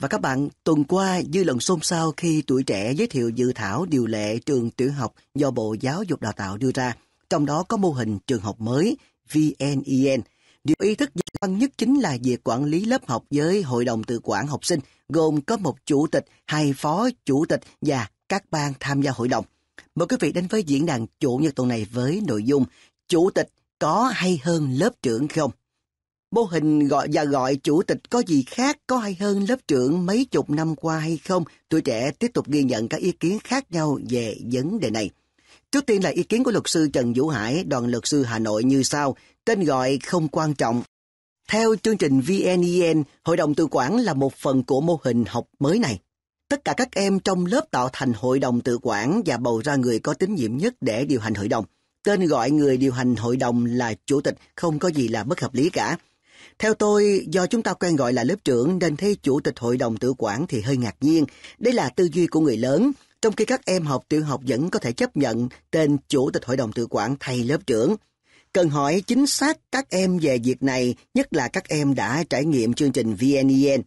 và các bạn, tuần qua dư luận xôn xao khi tuổi trẻ giới thiệu dự thảo điều lệ trường tiểu học do Bộ Giáo dục Đào tạo đưa ra, trong đó có mô hình trường học mới VNEN. E điều ý thức quan nhất chính là việc quản lý lớp học với hội đồng tự quản học sinh, gồm có một chủ tịch, hai phó chủ tịch và các ban tham gia hội đồng. Mời quý vị đến với diễn đàn chủ nhật tuần này với nội dung Chủ tịch có hay hơn lớp trưởng không? Mô hình gọi và gọi chủ tịch có gì khác có hay hơn lớp trưởng mấy chục năm qua hay không? Tuổi trẻ tiếp tục ghi nhận các ý kiến khác nhau về vấn đề này. Trước tiên là ý kiến của luật sư Trần Vũ Hải, đoàn luật sư Hà Nội như sau, tên gọi không quan trọng. Theo chương trình VNEN, e Hội đồng tự quản là một phần của mô hình học mới này. Tất cả các em trong lớp tạo thành hội đồng tự quản và bầu ra người có tín nhiệm nhất để điều hành hội đồng. Tên gọi người điều hành hội đồng là chủ tịch, không có gì là bất hợp lý cả. Theo tôi, do chúng ta quen gọi là lớp trưởng nên thấy chủ tịch hội đồng tự quản thì hơi ngạc nhiên. Đây là tư duy của người lớn, trong khi các em học tiểu học vẫn có thể chấp nhận tên chủ tịch hội đồng tự quản thay lớp trưởng. Cần hỏi chính xác các em về việc này, nhất là các em đã trải nghiệm chương trình VNEN. E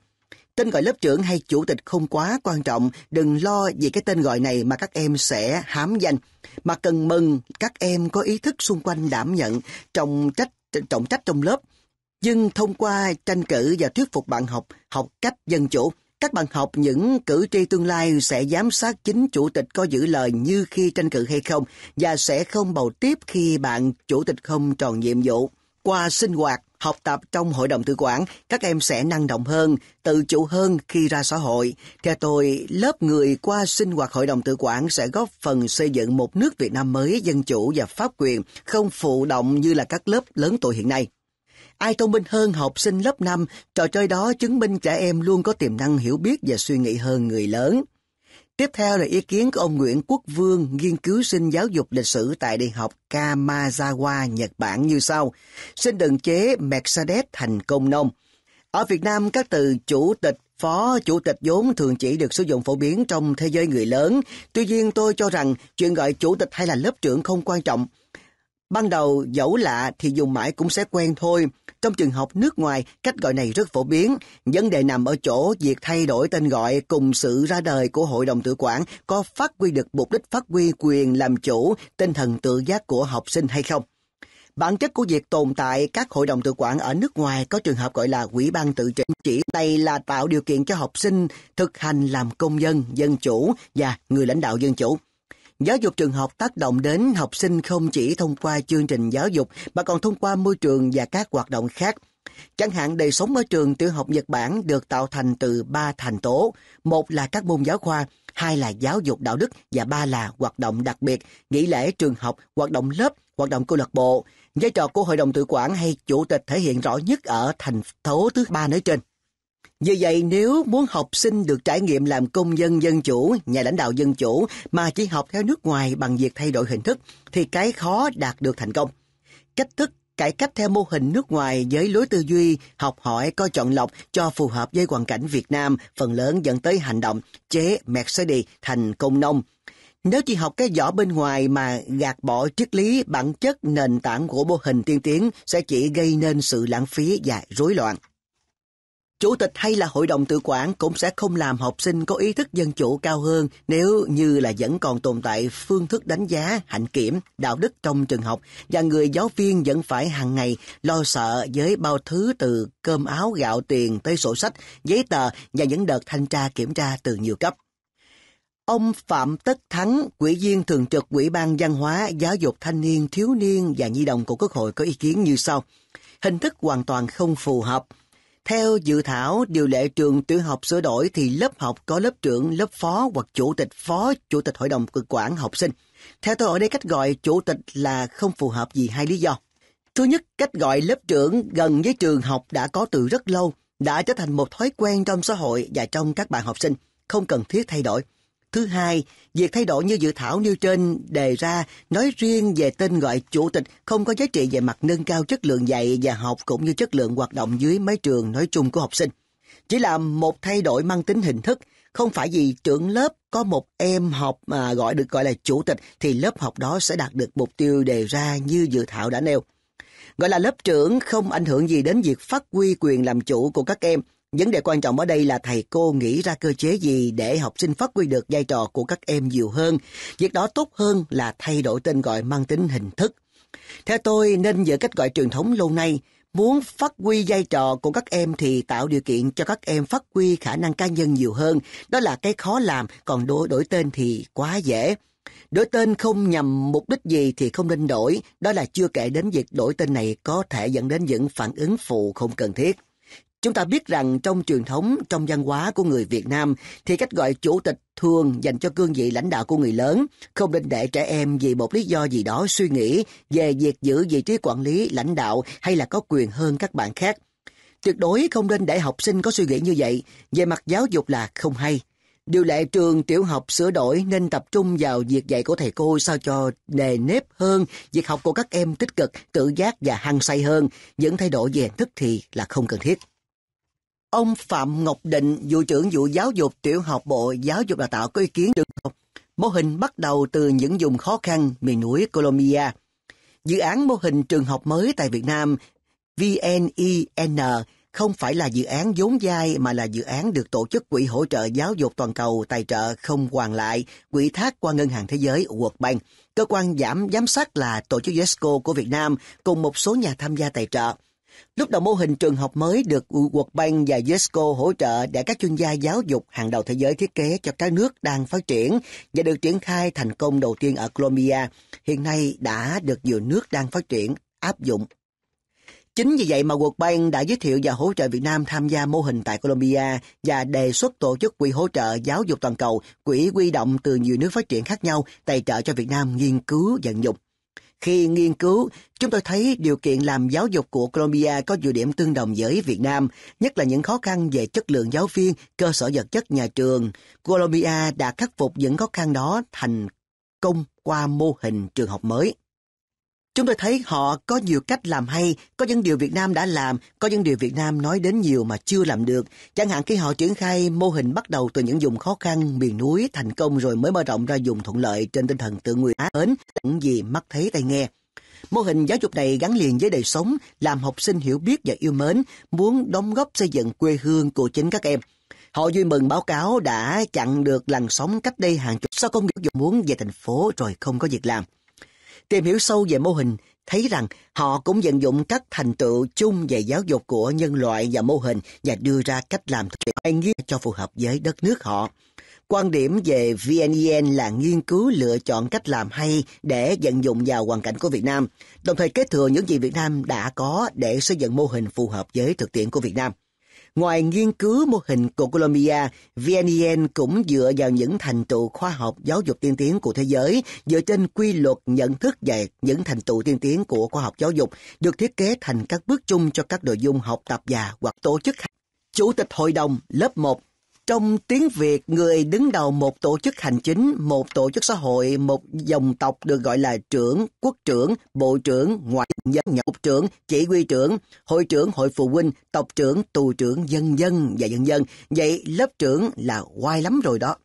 tên gọi lớp trưởng hay chủ tịch không quá quan trọng, đừng lo vì cái tên gọi này mà các em sẽ hám danh, mà cần mừng các em có ý thức xung quanh đảm nhận trọng trách trọng trách trong lớp nhưng thông qua tranh cử và thuyết phục bạn học học cách dân chủ, các bạn học những cử tri tương lai sẽ giám sát chính chủ tịch có giữ lời như khi tranh cử hay không và sẽ không bầu tiếp khi bạn chủ tịch không tròn nhiệm vụ. Qua sinh hoạt, học tập trong hội đồng tự quản, các em sẽ năng động hơn, tự chủ hơn khi ra xã hội. Theo tôi, lớp người qua sinh hoạt hội đồng tự quản sẽ góp phần xây dựng một nước Việt Nam mới dân chủ và pháp quyền, không phụ động như là các lớp lớn tuổi hiện nay. Ai thông minh hơn học sinh lớp 5, trò chơi đó chứng minh trẻ em luôn có tiềm năng hiểu biết và suy nghĩ hơn người lớn. Tiếp theo là ý kiến của ông Nguyễn Quốc Vương, nghiên cứu sinh giáo dục lịch sử tại Đại học Kamazawa, Nhật Bản như sau. Xin đừng chế Mercedes thành công nông. Ở Việt Nam, các từ chủ tịch, phó chủ tịch vốn thường chỉ được sử dụng phổ biến trong thế giới người lớn. Tuy nhiên, tôi cho rằng chuyện gọi chủ tịch hay là lớp trưởng không quan trọng. Ban đầu dẫu lạ thì dùng mãi cũng sẽ quen thôi. Trong trường học nước ngoài, cách gọi này rất phổ biến. Vấn đề nằm ở chỗ việc thay đổi tên gọi cùng sự ra đời của hội đồng tự quản có phát huy được mục đích phát huy quyền làm chủ tinh thần tự giác của học sinh hay không. Bản chất của việc tồn tại các hội đồng tự quản ở nước ngoài có trường hợp gọi là quỹ ban tự trị chỉ này là tạo điều kiện cho học sinh thực hành làm công dân, dân chủ và người lãnh đạo dân chủ. Giáo dục trường học tác động đến học sinh không chỉ thông qua chương trình giáo dục mà còn thông qua môi trường và các hoạt động khác. Chẳng hạn đời sống ở trường tiểu học Nhật Bản được tạo thành từ ba thành tố. Một là các môn giáo khoa, hai là giáo dục đạo đức và ba là hoạt động đặc biệt, nghỉ lễ trường học, hoạt động lớp, hoạt động câu lạc bộ. Vai trò của hội đồng tự quản hay chủ tịch thể hiện rõ nhất ở thành tố thứ ba nói trên. Vì vậy nếu muốn học sinh được trải nghiệm làm công dân dân chủ, nhà lãnh đạo dân chủ mà chỉ học theo nước ngoài bằng việc thay đổi hình thức thì cái khó đạt được thành công. Cách thức cải cách theo mô hình nước ngoài với lối tư duy, học hỏi, coi chọn lọc cho phù hợp với hoàn cảnh Việt Nam phần lớn dẫn tới hành động chế Mercedes thành công nông. Nếu chỉ học cái vỏ bên ngoài mà gạt bỏ triết lý, bản chất, nền tảng của mô hình tiên tiến sẽ chỉ gây nên sự lãng phí và rối loạn chủ tịch hay là hội đồng tự quản cũng sẽ không làm học sinh có ý thức dân chủ cao hơn nếu như là vẫn còn tồn tại phương thức đánh giá, hạnh kiểm, đạo đức trong trường học và người giáo viên vẫn phải hàng ngày lo sợ với bao thứ từ cơm áo gạo tiền tới sổ sách, giấy tờ và những đợt thanh tra kiểm tra từ nhiều cấp. Ông Phạm Tất Thắng, Ủy viên Thường trực Ủy ban Văn hóa, Giáo dục Thanh niên, Thiếu niên và Nhi đồng của Quốc hội có ý kiến như sau. Hình thức hoàn toàn không phù hợp theo dự thảo điều lệ trường tiểu học sửa đổi thì lớp học có lớp trưởng, lớp phó hoặc chủ tịch phó chủ tịch hội đồng quản học sinh. Theo tôi ở đây cách gọi chủ tịch là không phù hợp vì hai lý do. Thứ nhất, cách gọi lớp trưởng gần với trường học đã có từ rất lâu, đã trở thành một thói quen trong xã hội và trong các bạn học sinh, không cần thiết thay đổi. Thứ hai, việc thay đổi như dự thảo nêu trên đề ra nói riêng về tên gọi chủ tịch không có giá trị về mặt nâng cao chất lượng dạy và học cũng như chất lượng hoạt động dưới mái trường nói chung của học sinh. Chỉ là một thay đổi mang tính hình thức, không phải vì trưởng lớp có một em học mà gọi được gọi là chủ tịch thì lớp học đó sẽ đạt được mục tiêu đề ra như dự thảo đã nêu. Gọi là lớp trưởng không ảnh hưởng gì đến việc phát huy quyền làm chủ của các em Vấn đề quan trọng ở đây là thầy cô nghĩ ra cơ chế gì để học sinh phát huy được vai trò của các em nhiều hơn. Việc đó tốt hơn là thay đổi tên gọi mang tính hình thức. Theo tôi nên giữ cách gọi truyền thống lâu nay, muốn phát huy vai trò của các em thì tạo điều kiện cho các em phát huy khả năng cá nhân nhiều hơn. Đó là cái khó làm, còn đổi, đổi tên thì quá dễ. Đổi tên không nhằm mục đích gì thì không nên đổi, đó là chưa kể đến việc đổi tên này có thể dẫn đến những phản ứng phụ không cần thiết. Chúng ta biết rằng trong truyền thống, trong văn hóa của người Việt Nam thì cách gọi chủ tịch thường dành cho cương vị lãnh đạo của người lớn, không nên để trẻ em vì một lý do gì đó suy nghĩ về việc giữ vị trí quản lý, lãnh đạo hay là có quyền hơn các bạn khác. Tuyệt đối không nên để học sinh có suy nghĩ như vậy, về mặt giáo dục là không hay. Điều lệ trường tiểu học sửa đổi nên tập trung vào việc dạy của thầy cô sao cho đề nếp hơn, việc học của các em tích cực, tự giác và hăng say hơn. Những thay đổi về hình thức thì là không cần thiết. Ông Phạm Ngọc Định, vụ trưởng vụ giáo dục tiểu học Bộ Giáo dục Đào tạo có ý kiến được không? Mô hình bắt đầu từ những vùng khó khăn miền núi Colombia. Dự án mô hình trường học mới tại Việt Nam VNEN không phải là dự án vốn dai mà là dự án được tổ chức Quỹ hỗ trợ giáo dục toàn cầu tài trợ không hoàn lại, quỹ thác qua Ngân hàng Thế giới World Bank. Cơ quan giảm giám sát là tổ chức UNESCO của Việt Nam cùng một số nhà tham gia tài trợ. Lúc đầu mô hình trường học mới được World Bank và UNESCO hỗ trợ để các chuyên gia giáo dục hàng đầu thế giới thiết kế cho các nước đang phát triển và được triển khai thành công đầu tiên ở Colombia, hiện nay đã được nhiều nước đang phát triển áp dụng. Chính vì vậy mà World Bank đã giới thiệu và hỗ trợ Việt Nam tham gia mô hình tại Colombia và đề xuất tổ chức quỹ hỗ trợ giáo dục toàn cầu, quỹ quy động từ nhiều nước phát triển khác nhau tài trợ cho Việt Nam nghiên cứu vận dụng. Khi nghiên cứu, chúng tôi thấy điều kiện làm giáo dục của Colombia có nhiều điểm tương đồng với Việt Nam, nhất là những khó khăn về chất lượng giáo viên, cơ sở vật chất nhà trường. Colombia đã khắc phục những khó khăn đó thành công qua mô hình trường học mới. Chúng tôi thấy họ có nhiều cách làm hay, có những điều Việt Nam đã làm, có những điều Việt Nam nói đến nhiều mà chưa làm được. Chẳng hạn khi họ triển khai mô hình bắt đầu từ những vùng khó khăn, miền núi thành công rồi mới mở rộng ra vùng thuận lợi trên tinh thần tự nguyện á hến, những gì mắt thấy tay nghe. Mô hình giáo dục này gắn liền với đời sống, làm học sinh hiểu biết và yêu mến, muốn đóng góp xây dựng quê hương của chính các em. Họ vui mừng báo cáo đã chặn được làn sóng cách đây hàng chục sau công việc dục muốn về thành phố rồi không có việc làm. Tìm hiểu sâu về mô hình, thấy rằng họ cũng vận dụng các thành tựu chung về giáo dục của nhân loại và mô hình và đưa ra cách làm thực hiện nghĩa cho phù hợp với đất nước họ. Quan điểm về VNEN e là nghiên cứu lựa chọn cách làm hay để vận dụng vào hoàn cảnh của Việt Nam, đồng thời kế thừa những gì Việt Nam đã có để xây dựng mô hình phù hợp với thực tiễn của Việt Nam ngoài nghiên cứu mô hình của Colombia, VNEN e cũng dựa vào những thành tựu khoa học giáo dục tiên tiến của thế giới, dựa trên quy luật nhận thức về những thành tựu tiên tiến của khoa học giáo dục, được thiết kế thành các bước chung cho các nội dung học tập và hoặc tổ chức. Chủ tịch Hội đồng lớp 1 trong tiếng Việt, người đứng đầu một tổ chức hành chính, một tổ chức xã hội, một dòng tộc được gọi là trưởng, quốc trưởng, bộ trưởng, ngoại giám nhục trưởng, chỉ huy trưởng, hội trưởng, hội phụ huynh, tộc trưởng, tù trưởng, dân dân và dân dân. Vậy lớp trưởng là oai lắm rồi đó.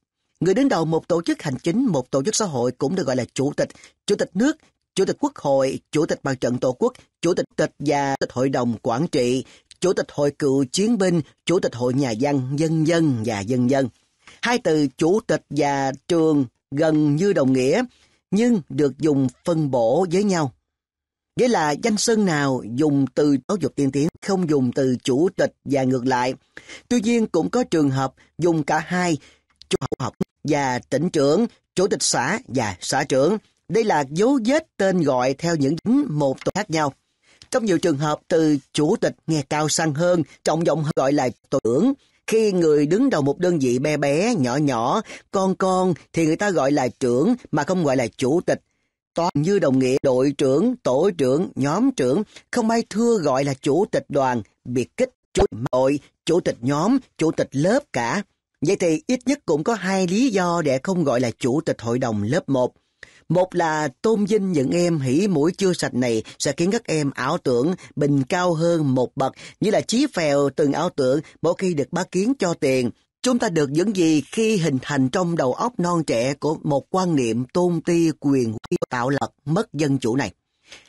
Người đứng đầu một tổ chức hành chính, một tổ chức xã hội cũng được gọi là chủ tịch, chủ tịch nước, chủ tịch quốc hội, chủ tịch mặt trận tổ quốc, chủ tịch tịch và chủ tịch hội đồng quản trị, Chủ tịch Hội Cựu Chiến binh, Chủ tịch Hội Nhà văn, Dân dân và Dân dân. Hai từ chủ tịch và trường gần như đồng nghĩa, nhưng được dùng phân bổ với nhau. Nghĩa là danh sơn nào dùng từ giáo dục tiên tiến không dùng từ chủ tịch và ngược lại. Tuy nhiên cũng có trường hợp dùng cả hai, chủ học và tỉnh trưởng, chủ tịch xã và xã trưởng. Đây là dấu vết tên gọi theo những một tổ khác nhau. Trong nhiều trường hợp, từ chủ tịch nghe cao sang hơn, trọng giọng gọi là tổ trưởng. Khi người đứng đầu một đơn vị bé bé, nhỏ nhỏ, con con thì người ta gọi là trưởng mà không gọi là chủ tịch. Toàn như đồng nghĩa đội trưởng, tổ trưởng, nhóm trưởng, không ai thưa gọi là chủ tịch đoàn, biệt kích, chủ tịch đội, chủ tịch nhóm, chủ tịch lớp cả. Vậy thì ít nhất cũng có hai lý do để không gọi là chủ tịch hội đồng lớp 1. Một là tôn vinh những em hỉ mũi chưa sạch này sẽ khiến các em ảo tưởng bình cao hơn một bậc, như là chí phèo từng ảo tưởng mỗi khi được bá kiến cho tiền. Chúng ta được những gì khi hình thành trong đầu óc non trẻ của một quan niệm tôn ti quyền tạo lập mất dân chủ này?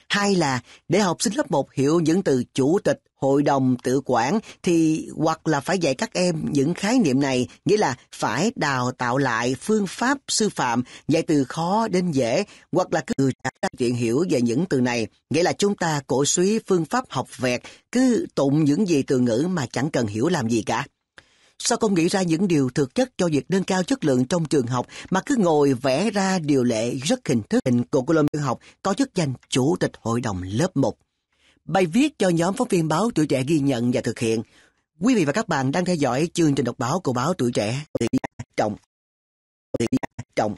Hai là để học sinh lớp 1 hiểu những từ chủ tịch, hội đồng, tự quản thì hoặc là phải dạy các em những khái niệm này, nghĩa là phải đào tạo lại phương pháp sư phạm, dạy từ khó đến dễ, hoặc là cứ ra chuyện hiểu về những từ này, nghĩa là chúng ta cổ suý phương pháp học vẹt, cứ tụng những gì từ ngữ mà chẳng cần hiểu làm gì cả. Sao không nghĩ ra những điều thực chất cho việc nâng cao chất lượng trong trường học mà cứ ngồi vẽ ra điều lệ rất hình thức hình của Columbia học có chức danh Chủ tịch Hội đồng lớp 1. Bài viết cho nhóm phóng viên báo tuổi trẻ ghi nhận và thực hiện. Quý vị và các bạn đang theo dõi chương trình đọc báo của báo tuổi trẻ. Trọng. Trọng.